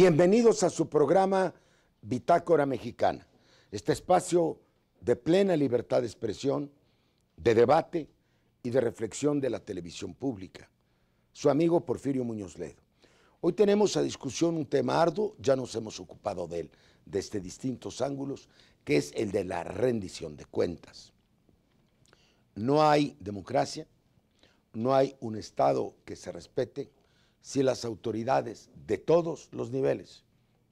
Bienvenidos a su programa Bitácora Mexicana, este espacio de plena libertad de expresión, de debate y de reflexión de la televisión pública. Su amigo Porfirio Muñoz Ledo. Hoy tenemos a discusión un tema arduo, ya nos hemos ocupado de él desde distintos ángulos, que es el de la rendición de cuentas. No hay democracia, no hay un Estado que se respete si las autoridades de todos los niveles,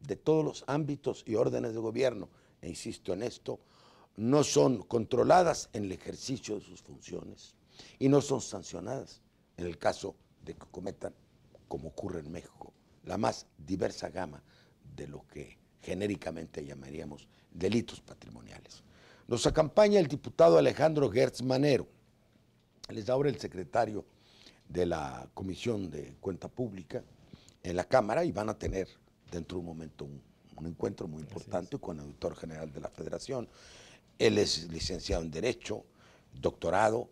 de todos los ámbitos y órdenes de gobierno, e insisto en esto, no son controladas en el ejercicio de sus funciones y no son sancionadas en el caso de que cometan, como ocurre en México, la más diversa gama de lo que genéricamente llamaríamos delitos patrimoniales. Nos acompaña el diputado Alejandro Gertz Manero, les da ahora el secretario de la Comisión de Cuenta Pública en la Cámara y van a tener dentro de un momento un, encuentro muy importante con el doctor general de la Federación. Él es licenciado en Derecho, doctorado,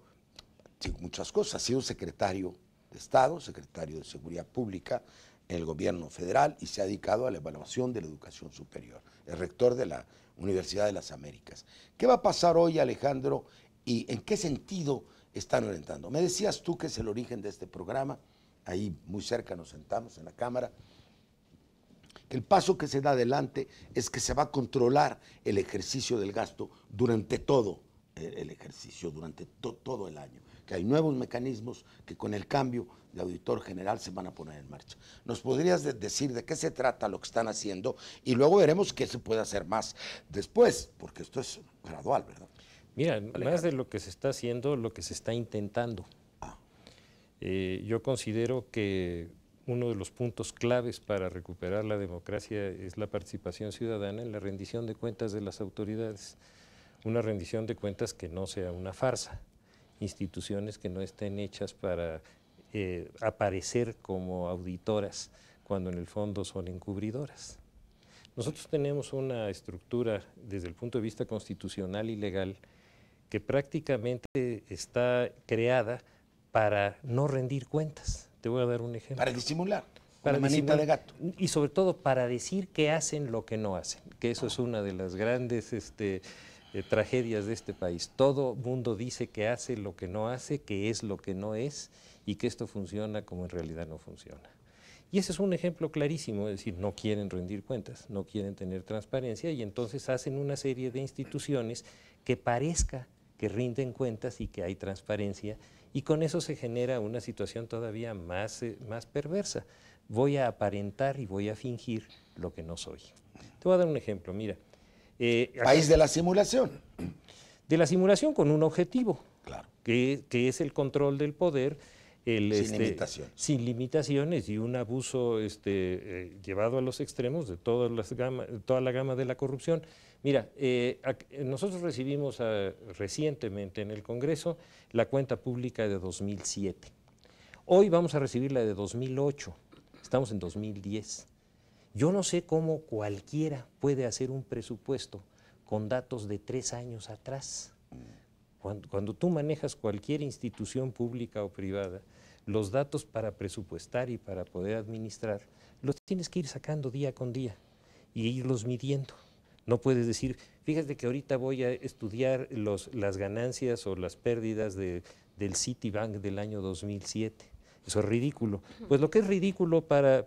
muchas cosas. Ha sido secretario de Estado, secretario de Seguridad Pública en el gobierno federal y se ha dedicado a la evaluación de la educación superior. Es rector de la Universidad de las Américas. ¿Qué va a pasar hoy, Alejandro? ¿Y en qué sentido están orientando. Me decías tú que es el origen de este programa, ahí muy cerca nos sentamos en la cámara, que el paso que se da adelante es que se va a controlar el ejercicio del gasto durante todo eh, el ejercicio, durante todo el año, que hay nuevos mecanismos que con el cambio de auditor general se van a poner en marcha. ¿Nos podrías decir de qué se trata lo que están haciendo? Y luego veremos qué se puede hacer más después, porque esto es gradual, ¿verdad? Mira, más de lo que se está haciendo, lo que se está intentando. Ah. Eh, yo considero que uno de los puntos claves para recuperar la democracia es la participación ciudadana en la rendición de cuentas de las autoridades. Una rendición de cuentas que no sea una farsa. Instituciones que no estén hechas para eh, aparecer como auditoras cuando en el fondo son encubridoras. Nosotros tenemos una estructura desde el punto de vista constitucional y legal que prácticamente está creada para no rendir cuentas. Te voy a dar un ejemplo. Para disimular. Para manita de gato. Y sobre todo para decir que hacen lo que no hacen, que eso es una de las grandes este, eh, tragedias de este país. Todo mundo dice que hace lo que no hace, que es lo que no es y que esto funciona como en realidad no funciona. Y ese es un ejemplo clarísimo, es decir, no quieren rendir cuentas, no quieren tener transparencia y entonces hacen una serie de instituciones que parezca que rinden cuentas y que hay transparencia, y con eso se genera una situación todavía eh, más, perversa. Voy a aparentar y voy a fingir lo que no soy. Te voy a dar un ejemplo, mira. Eh, País de la simulación. De la simulación con un objetivo, claro. que es el control del poder sin este, limitaciones. Sin limitaciones y un abuso este, eh, llevado a los extremos de todas las toda la gama de la corrupción. Mira, eh, nosotros recibimos ah, recientemente en el Congreso la cuenta pública de 2007. Hoy vamos a recibir la de 2008. Estamos en 2010. Yo no sé cómo cualquiera puede hacer un presupuesto con datos de tres años atrás. Mm. Cuando, tú manejas cualquier institución pública o privada, los datos para presupuestar y para poder administrar, los tienes que ir sacando día con día y irlos midiendo. No puedes decir, fíjate que ahorita voy a estudiar las ganancias o las pérdidas del Citibank del año 2007. Eso es ridículo. Pues lo que es ridículo para,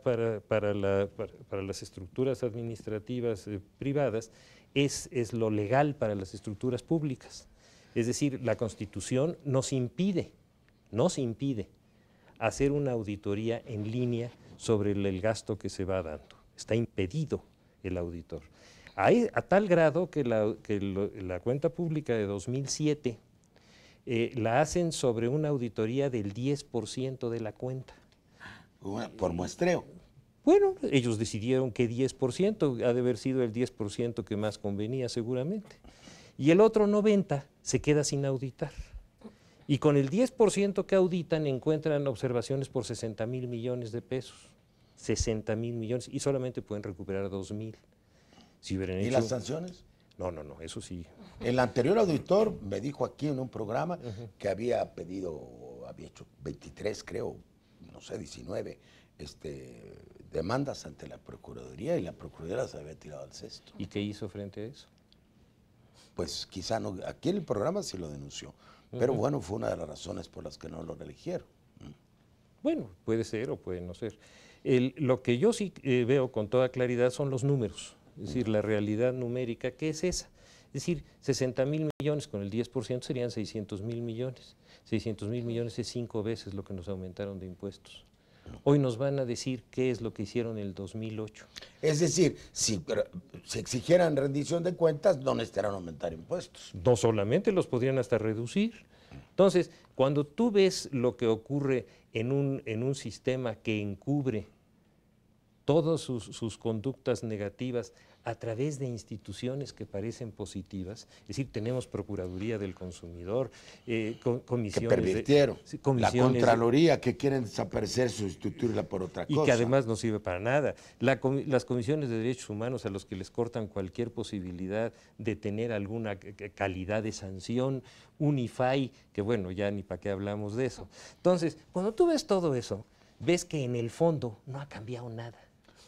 las estructuras administrativas eh, privadas es, es, lo legal para las estructuras públicas. Es decir, la Constitución nos impide, nos impide hacer una auditoría en línea sobre el, gasto que se va dando. Está impedido el auditor. A, tal grado que la, cuenta pública de 2007 eh, la hacen sobre una auditoría del 10% de la cuenta. Por muestreo. Bueno, ellos decidieron que 10%, ha de haber sido el 10% que más convenía seguramente. Y el otro 90% se queda sin auditar. Y con el 10% que auditan encuentran observaciones por 60 mil millones de pesos. 60 mil millones y solamente pueden recuperar 2 mil. Si ¿Y las sanciones? No, no, no, eso sí. El anterior auditor me dijo aquí en un programa que había pedido, había hecho 23, creo, no sé, 19 este, demandas ante la Procuraduría y la Procuraduría se había tirado al cesto. ¿Y qué hizo frente a eso? pues quizá no, aquí el programa sí lo denunció, pero bueno, fue una de las razones por las que no lo eligieron. Mm. Bueno, puede ser o puede no ser. lo que yo sí eh, veo con toda claridad son los números, es decir, la realidad numérica, ¿qué es esa? Es decir, 60 mil millones con el 10% serían 600 mil millones. 600 mil millones es cinco veces lo que nos aumentaron de impuestos hoy nos van a decir qué es lo que hicieron en el 2008. Es decir, si, se exigieran rendición de cuentas, no necesitarán aumentar impuestos. No solamente, los podrían hasta reducir. Entonces, cuando tú ves lo que ocurre en un, sistema que encubre todas sus conductas negativas, a través de instituciones que parecen positivas, es decir, tenemos Procuraduría del Consumidor, eh, comisiones... Que pervirtieron, la Contraloría que quieren desaparecer, sustituirla por otra cosa. Y que además no sirve para nada. las comisiones de derechos humanos a los que les cortan cualquier posibilidad de tener alguna calidad de sanción, Unify, que bueno, ya ni para qué hablamos de eso. Entonces, cuando tú ves todo eso, ves que en el fondo no ha cambiado nada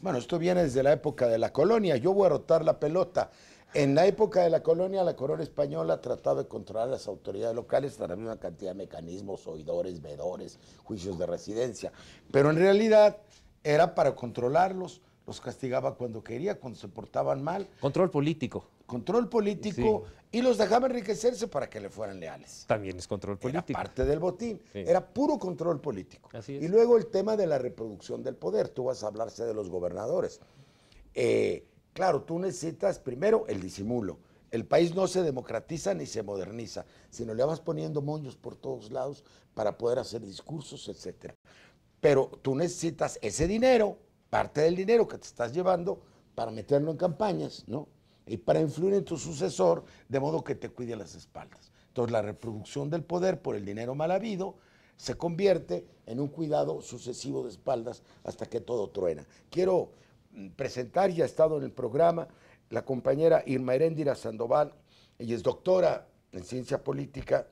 bueno, esto viene desde la época de la colonia. Yo voy a rotar la pelota. En la época de la colonia, la corona española trataba de controlar a las autoridades locales a la misma cantidad de mecanismos, oidores, vedores, juicios de residencia. Pero en realidad era para controlarlos, los castigaba cuando quería, cuando se portaban mal. Control político control político y los dejaba enriquecerse para que le fueran leales. También es control político. Era parte del botín, era puro control político. Y luego el tema de la reproducción del poder, tú vas a hablarse de los gobernadores. Eh, claro, tú necesitas primero el disimulo. El país no se democratiza ni se moderniza, sino le vas poniendo moños por todos lados para poder hacer discursos, etc. Pero tú necesitas ese dinero, parte del dinero que te estás llevando, para meterlo en campañas, ¿no? y para influir en tu sucesor, de modo que te cuide las espaldas. Entonces la reproducción del poder por el dinero mal habido se convierte en un cuidado sucesivo de espaldas hasta que todo truena. Quiero mm, presentar, ya ha estado en el programa, la compañera Irma Heréndira Sandoval, ella es doctora en ciencia política.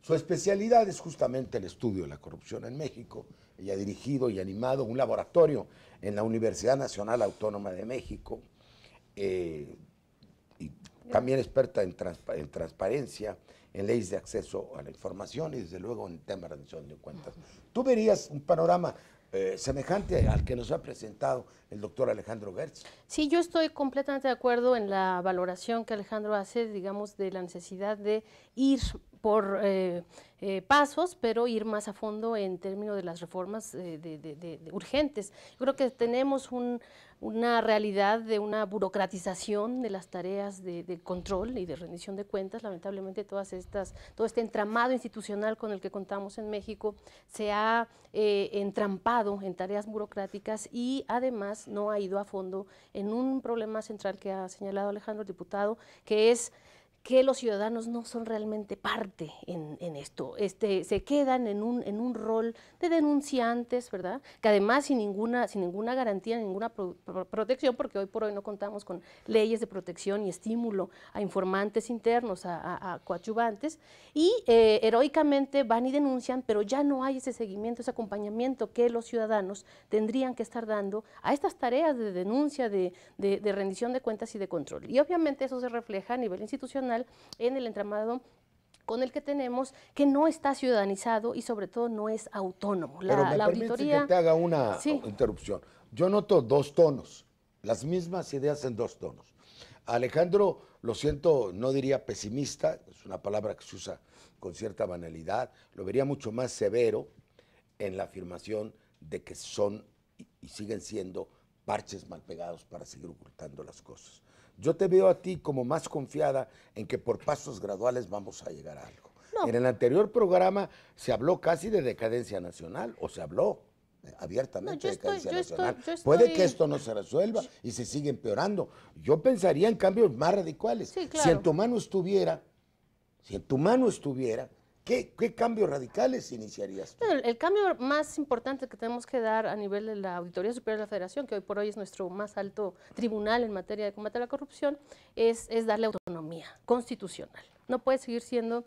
Su especialidad es justamente el estudio de la corrupción en México. Ella ha dirigido y animado un laboratorio en la Universidad Nacional Autónoma de México eh, y también experta en, transparencia, en leyes de acceso a la información y desde luego en temas de rendición de cuentas. Tú verías un panorama eh, semejante al que nos ha presentado el doctor Alejandro Gertz. Sí, yo estoy completamente de acuerdo en la valoración que Alejandro hace, digamos, de la necesidad de ir por eh, eh, pasos, pero ir más a fondo en términos de las reformas eh, de, urgentes. Yo creo que tenemos una realidad de una burocratización de las tareas de, control y de rendición de cuentas. Lamentablemente todas estas, todo este entramado institucional con el que contamos en México se ha entrampado en tareas burocráticas y además no ha ido a fondo en un problema central que ha señalado Alejandro el diputado, que es que los ciudadanos no son realmente parte en, esto, este, se quedan en un, en un, rol de denunciantes, ¿verdad? Que además sin ninguna, sin ninguna garantía, ninguna protección, porque hoy por hoy no contamos con leyes de protección y estímulo a informantes internos, a, coadyuvantes, y eh, heroicamente van y denuncian, pero ya no hay ese seguimiento, ese acompañamiento que los ciudadanos tendrían que estar dando a estas tareas de denuncia, de rendición de cuentas y de control. Y obviamente eso se refleja a nivel institucional en el entramado con el que tenemos, que no está ciudadanizado y sobre todo no es autónomo. La, Pero me que te haga una interrupción. Yo noto dos tonos, las mismas ideas en dos tonos. Alejandro, lo siento, no diría pesimista, es una palabra que se usa con cierta banalidad, lo vería mucho más severo en la afirmación de que son y siguen siendo parches mal pegados para seguir ocultando las cosas. Yo te veo a ti como más confiada en que por pasos graduales vamos a llegar a algo. En el anterior programa se habló casi de decadencia nacional, o se habló eh, abiertamente de decadencia nacional. Puede que esto no se resuelva y se siga empeorando. Yo pensaría en cambios más radicales. Si en tu mano estuviera, si en tu mano estuviera ¿Qué, cambios radicales iniciarías? El, cambio más importante que tenemos que dar a nivel de la Auditoría Superior de la Federación, que hoy por hoy es nuestro más alto tribunal en materia de combate a la corrupción, es, es darle autonomía constitucional. No puede seguir siendo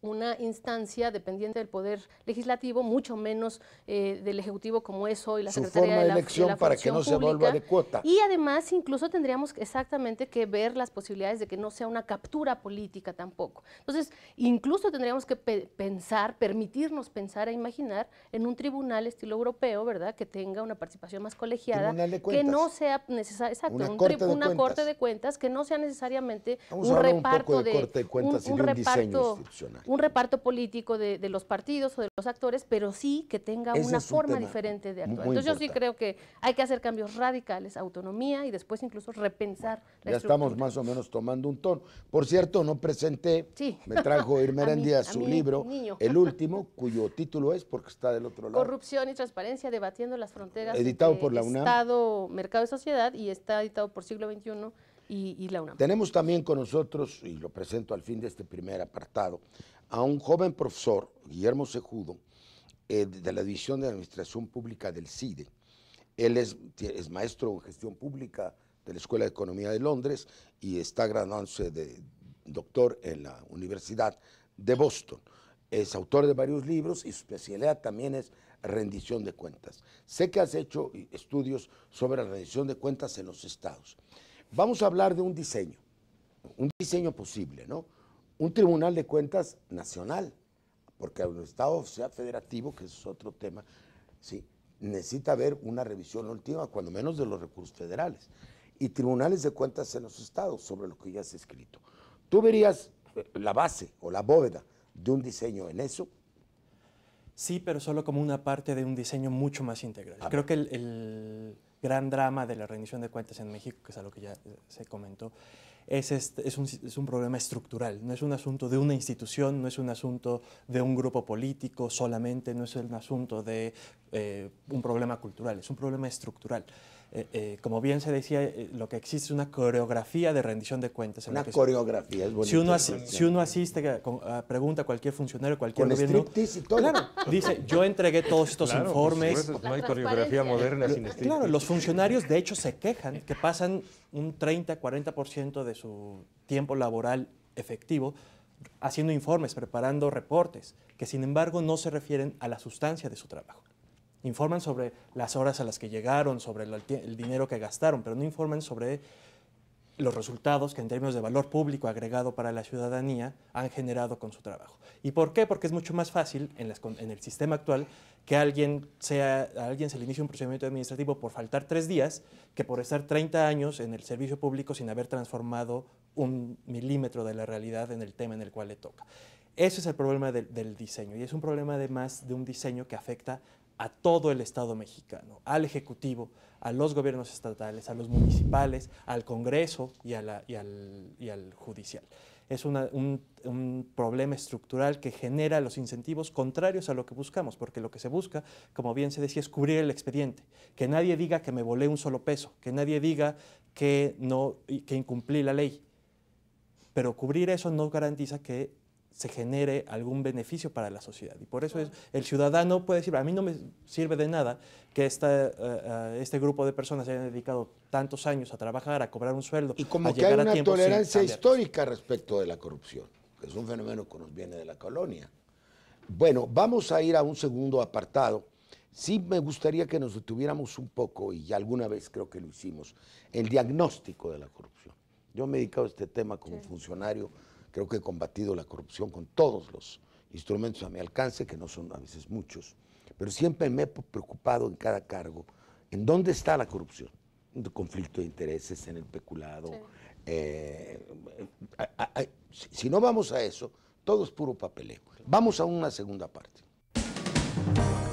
una instancia dependiente del Poder Legislativo, mucho menos eh, del Ejecutivo como es hoy la Secretaría de, la, elección para que no se vuelva de cuota. Y además incluso tendríamos exactamente que ver las posibilidades de que no sea una captura política tampoco. Entonces, incluso tendríamos que pensar, permitirnos pensar e imaginar en un tribunal estilo europeo, ¿verdad?, que tenga una participación más colegiada, que no sea necesaria, una, un corte, de cuentas, que no sea necesariamente un reparto de, corte de cuentas reparto institucional. Un reparto político de, los partidos o de los actores, pero sí que tenga una forma diferente de actuar. Entonces yo sí creo que hay que hacer cambios radicales, autonomía y después incluso repensar Ya estamos más o menos tomando un tono. Por cierto, no presenté, me trajo Irmerendia su libro, el último, cuyo título es, porque está del otro lado. Corrupción y transparencia, debatiendo las fronteras. Editado por la UNAM. Estado, mercado y sociedad y está editado por siglo XXI la Tenemos también con nosotros, y lo presento al fin de este primer apartado, a un joven profesor, Guillermo Sejudo, eh, de la División de Administración Pública del CIDE. Él es, es, maestro en gestión pública de la Escuela de Economía de Londres y está graduándose de doctor en la Universidad de Boston. Es autor de varios libros y su especialidad también es rendición de cuentas. Sé que has hecho estudios sobre la rendición de cuentas en los estados. Vamos a hablar de un diseño, un diseño posible, ¿no? Un Tribunal de Cuentas Nacional, porque el Estado sea federativo, que es otro tema, ¿sí? necesita haber una revisión última, cuando menos de los recursos federales, y tribunales de cuentas en los estados, sobre lo que ya se ha escrito. ¿Tú verías eh, la base o la bóveda de un diseño en eso? Sí, pero solo como una parte de un diseño mucho más integral. Ah, Creo que el gran drama de la rendición de cuentas en México, que es algo que ya eh, se comentó, este, es, un, problema estructural, no es un asunto de una institución, no es un asunto de un grupo político solamente, no es un asunto de eh, un problema cultural, es un problema estructural. Eh, eh, como bien se decía, eh, lo que existe es una coreografía de rendición de cuentas. una coreografía, es bonito. Si uno, asiste, pregunta a cualquier funcionario, cualquier gobierno, dice, yo entregué todos estos informes. no hay coreografía moderna sin Claro, los funcionarios de hecho se quejan que pasan un 30-40% de su tiempo laboral efectivo haciendo informes, preparando reportes, que sin embargo no se refieren a la sustancia de su trabajo. Informan sobre las horas a las que llegaron, sobre el, dinero que gastaron, pero no informan sobre los resultados que en términos de valor público agregado para la ciudadanía han generado con su trabajo. ¿Y por qué? Porque es mucho más fácil en, el sistema actual que alguien sea, alguien se le inicie un procedimiento administrativo por faltar tres días que por estar 30 años en el servicio público sin haber transformado un milímetro de la realidad en el tema en el cual le toca. Ese es el problema del, del diseño y es un problema además de un diseño que afecta a todo el Estado mexicano, al Ejecutivo, a los gobiernos estatales, a los municipales, al Congreso y, al, Judicial. Es un, problema estructural que genera los incentivos contrarios a lo que buscamos, porque lo que se busca, como bien se decía, es cubrir el expediente. Que nadie diga que me volé un solo peso, que nadie diga que, no, que incumplí la ley. Pero cubrir eso no garantiza que se genere algún beneficio para la sociedad. Y por eso el ciudadano puede decir, a mí no me sirve de nada que esta, eh, eh, este grupo de personas se hayan dedicado tantos años a trabajar, a cobrar un sueldo. Y como a que hay una tolerancia histórica respecto de la corrupción, que es un fenómeno que nos viene de la colonia. Bueno, vamos a ir a un segundo apartado. Sí me gustaría que nos detuviéramos un poco, y alguna vez creo que lo hicimos, el diagnóstico de la corrupción. Yo me he dedicado a este tema como funcionario Creo que he combatido la corrupción con todos los instrumentos a mi alcance, que no son a veces muchos, pero siempre me he preocupado en cada cargo en dónde está la corrupción, conflicto de intereses, en el peculado. Eh, si no vamos a eso, todo es puro papeleo. Vamos a una segunda parte.